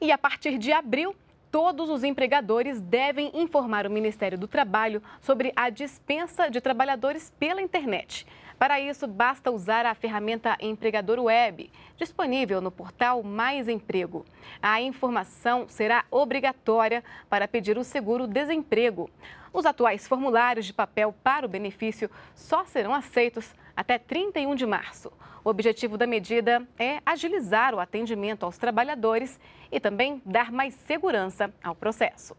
E a partir de abril, todos os empregadores devem informar o Ministério do Trabalho sobre a dispensa de trabalhadores pela internet. Para isso, basta usar a ferramenta Empregador Web, disponível no portal Mais Emprego. A informação será obrigatória para pedir o seguro-desemprego. Os atuais formulários de papel para o benefício só serão aceitos até 31 de março. O objetivo da medida é agilizar o atendimento aos trabalhadores e também dar mais segurança ao processo.